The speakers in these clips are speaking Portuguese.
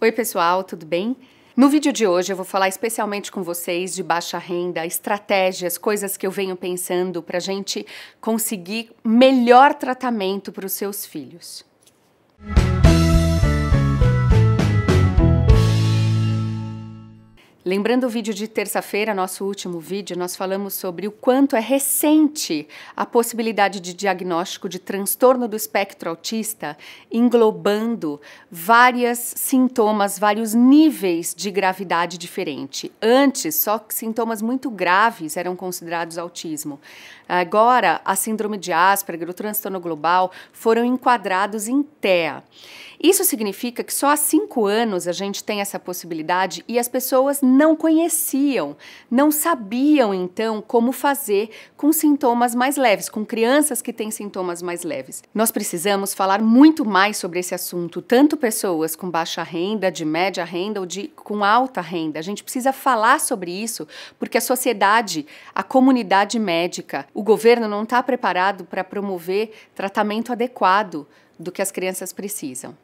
Oi, pessoal, tudo bem? No vídeo de hoje eu vou falar especialmente com vocês de baixa renda, estratégias, coisas que eu venho pensando para a gente conseguir melhor tratamento para os seus filhos. Música Lembrando o vídeo de terça-feira, nosso último vídeo, nós falamos sobre o quanto é recente a possibilidade de diagnóstico de transtorno do espectro autista, englobando vários sintomas, vários níveis de gravidade diferente. Antes, só sintomas muito graves eram considerados autismo. Agora, a síndrome de Asperger, o transtorno global, foram enquadrados em TEA. Isso significa que só há cinco anos a gente tem essa possibilidade e as pessoas não conheciam, não sabiam então como fazer com sintomas mais leves, com crianças que têm sintomas mais leves. Nós precisamos falar muito mais sobre esse assunto, tanto pessoas com baixa renda, de média renda ou de com alta renda. A gente precisa falar sobre isso porque a sociedade, a comunidade médica, o governo não está preparado para promover tratamento adequado do que as crianças precisam.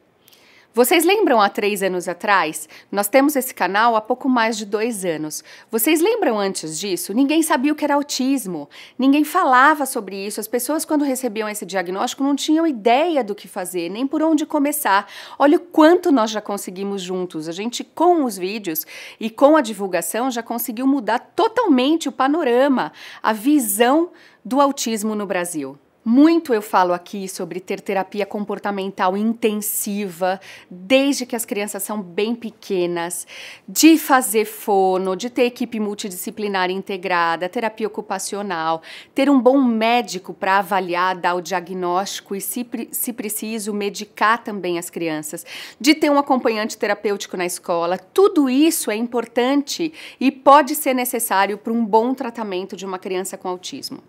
Vocês lembram há três anos atrás? Nós temos esse canal há pouco mais de dois anos. Vocês lembram antes disso? Ninguém sabia o que era autismo, ninguém falava sobre isso. As pessoas, quando recebiam esse diagnóstico, não tinham ideia do que fazer, nem por onde começar. Olha o quanto nós já conseguimos juntos. A gente, com os vídeos e com a divulgação, já conseguiu mudar totalmente o panorama, a visão do autismo no Brasil. Muito eu falo aqui sobre ter terapia comportamental intensiva, desde que as crianças são bem pequenas, de fazer fono, de ter equipe multidisciplinar integrada, terapia ocupacional, ter um bom médico para avaliar, dar o diagnóstico e, se, se preciso, medicar também as crianças, de ter um acompanhante terapêutico na escola. Tudo isso é importante e pode ser necessário para um bom tratamento de uma criança com autismo.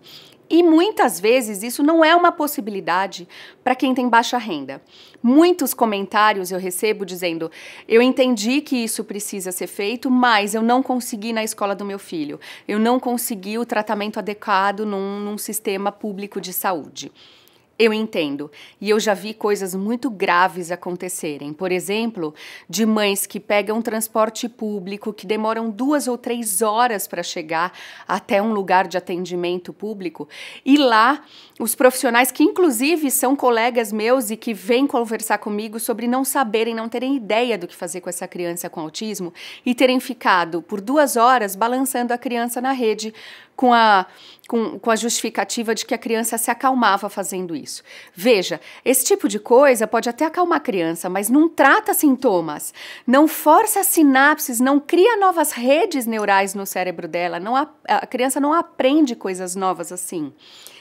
E muitas vezes isso não é uma possibilidade para quem tem baixa renda. Muitos comentários eu recebo dizendo: eu entendi que isso precisa ser feito, mas eu não consegui na escola do meu filho, eu não consegui o tratamento adequado num, num sistema público de saúde. Eu entendo, e eu já vi coisas muito graves acontecerem. Por exemplo, de mães que pegam transporte público, que demoram duas ou três horas para chegar até um lugar de atendimento público, e lá os profissionais, que inclusive são colegas meus e que vêm conversar comigo sobre não saberem, não terem ideia do que fazer com essa criança com autismo, e terem ficado por duas horas balançando a criança na rede com a com, com, a justificativa de que a criança se acalmava fazendo isso. Veja, esse tipo de coisa pode até acalmar a criança, mas não trata sintomas, não força sinapses, não cria novas redes neurais no cérebro dela, não a, a criança não aprende coisas novas assim.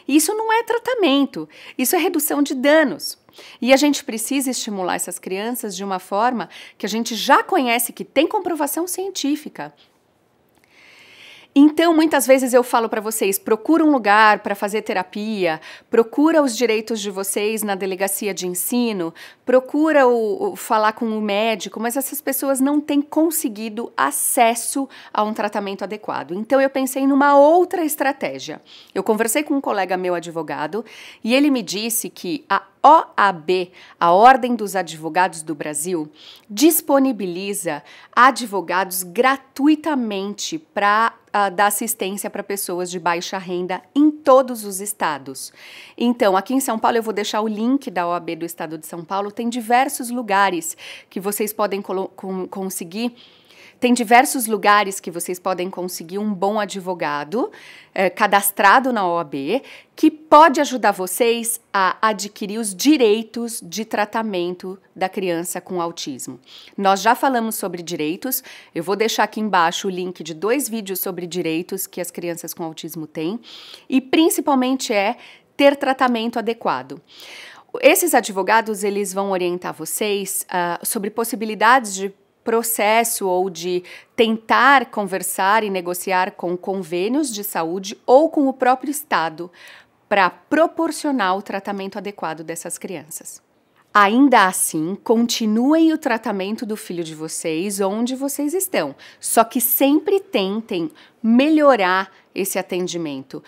Isso não é tratamento, isso é redução de danos. E a gente precisa estimular essas crianças de uma forma que a gente já conhece que tem comprovação científica. Então, muitas vezes eu falo para vocês, procura um lugar para fazer terapia, procura os direitos de vocês na delegacia de ensino, procura o, o falar com o médico, mas essas pessoas não têm conseguido acesso a um tratamento adequado. Então, eu pensei numa outra estratégia. Eu conversei com um colega meu advogado e ele me disse que a OAB, a Ordem dos Advogados do Brasil, disponibiliza advogados gratuitamente para uh, da assistência para pessoas de baixa renda em todos os estados. Então, aqui em São Paulo, eu vou deixar o link da OAB do Estado de São Paulo, tem diversos lugares que vocês podem conseguir tem diversos lugares que vocês podem conseguir um bom advogado eh, cadastrado na OAB que pode ajudar vocês a adquirir os direitos de tratamento da criança com autismo. Nós já falamos sobre direitos, eu vou deixar aqui embaixo o link de dois vídeos sobre direitos que as crianças com autismo têm e principalmente é ter tratamento adequado. Esses advogados eles vão orientar vocês uh, sobre possibilidades de processo ou de tentar conversar e negociar com convênios de saúde ou com o próprio Estado para proporcionar o tratamento adequado dessas crianças. Ainda assim, continuem o tratamento do filho de vocês onde vocês estão, só que sempre tentem melhorar esse atendimento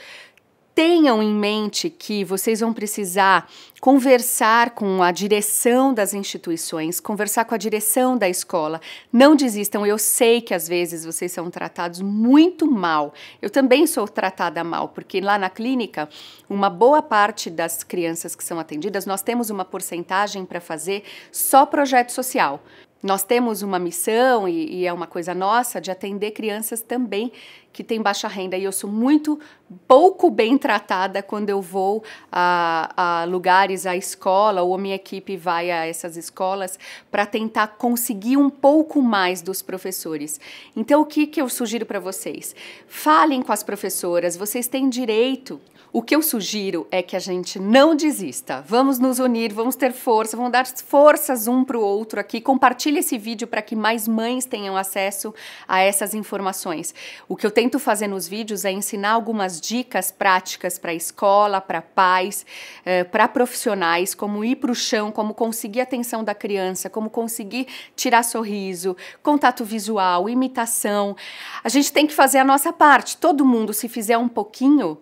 tenham em mente que vocês vão precisar conversar com a direção das instituições, conversar com a direção da escola. Não desistam, eu sei que às vezes vocês são tratados muito mal. Eu também sou tratada mal, porque lá na clínica, uma boa parte das crianças que são atendidas, nós temos uma porcentagem para fazer só projeto social. Nós temos uma missão, e, e, é uma coisa nossa, de atender crianças também que tem baixa renda e eu sou muito pouco bem tratada quando eu vou a, a lugares, à escola ou a minha equipe vai a essas escolas para tentar conseguir um pouco mais dos professores. Então, o que, que eu sugiro para vocês? Falem com as professoras, vocês têm direito. O que eu sugiro é que a gente não desista. Vamos nos unir, vamos ter força, vamos dar forças um para o outro aqui. Compartilhe esse vídeo para que mais mães tenham acesso a essas informações. O que eu tento fazer nos vídeos é ensinar algumas dicas práticas para escola, para pais, eh, para profissionais, como ir para o chão, como conseguir a atenção da criança, como conseguir tirar sorriso, contato visual, imitação. A gente tem que fazer a nossa parte. Todo mundo, se fizer um pouquinho,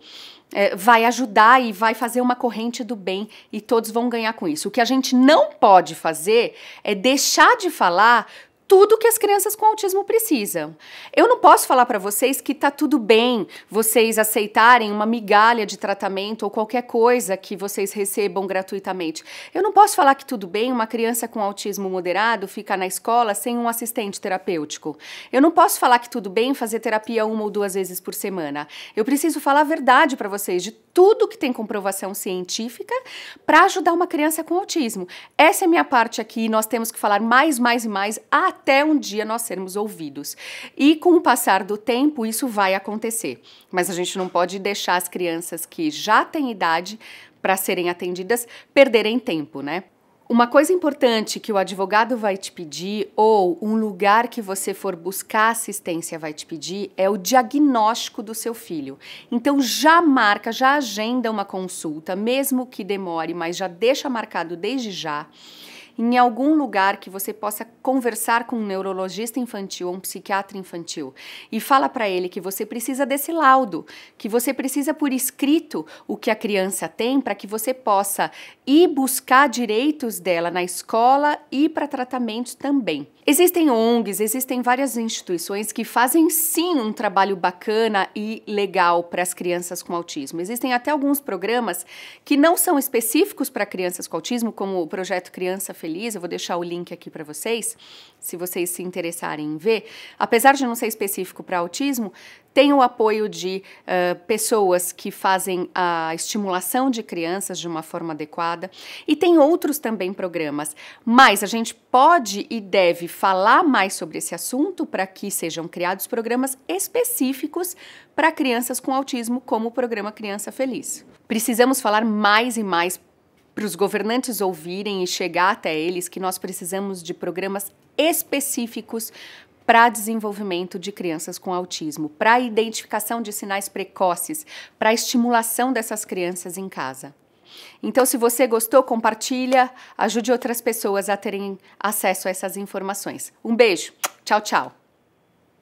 é, vai ajudar e vai fazer uma corrente do bem e todos vão ganhar com isso. O que a gente não pode fazer é deixar de falar tudo que as crianças com autismo precisam. Eu não posso falar para vocês que tá tudo bem vocês aceitarem uma migalha de tratamento ou qualquer coisa que vocês recebam gratuitamente. Eu não posso falar que tudo bem uma criança com autismo moderado ficar na escola sem um assistente terapêutico. Eu não posso falar que tudo bem fazer terapia uma ou duas vezes por semana. Eu preciso falar a verdade para vocês de tudo que tem comprovação científica para ajudar uma criança com autismo. Essa é a minha parte aqui, nós temos que falar mais, mais e mais até um dia nós sermos ouvidos. E com o passar do tempo, isso vai acontecer. Mas a gente não pode deixar as crianças que já têm idade para serem atendidas perderem tempo, né? Uma coisa importante que o advogado vai te pedir, ou um lugar que você for buscar assistência vai te pedir, é o diagnóstico do seu filho. Então já marca, já agenda uma consulta, mesmo que demore, mas já deixa marcado desde já em algum lugar que você possa conversar com um neurologista infantil ou um psiquiatra infantil e fala para ele que você precisa desse laudo, que você precisa por escrito o que a criança tem para que você possa ir buscar direitos dela na escola e para tratamento também. Existem ONGs, existem várias instituições que fazem sim um trabalho bacana e legal para as crianças com autismo. Existem até alguns programas que não são específicos para crianças com autismo, como o projeto Criança Feliz feliz, eu vou deixar o link aqui para vocês, se vocês se interessarem em ver. Apesar de não ser específico para autismo, tem o apoio de uh, pessoas que fazem a estimulação de crianças de uma forma adequada e tem outros também programas. Mas a gente pode e deve falar mais sobre esse assunto para que sejam criados programas específicos para crianças com autismo, como o programa Criança Feliz. Precisamos falar mais e mais para os governantes ouvirem e chegar até eles que nós precisamos de programas específicos para desenvolvimento de crianças com autismo, para identificação de sinais precoces, para estimulação dessas crianças em casa. Então, se você gostou, compartilha, ajude outras pessoas a terem acesso a essas informações. Um beijo, tchau, tchau.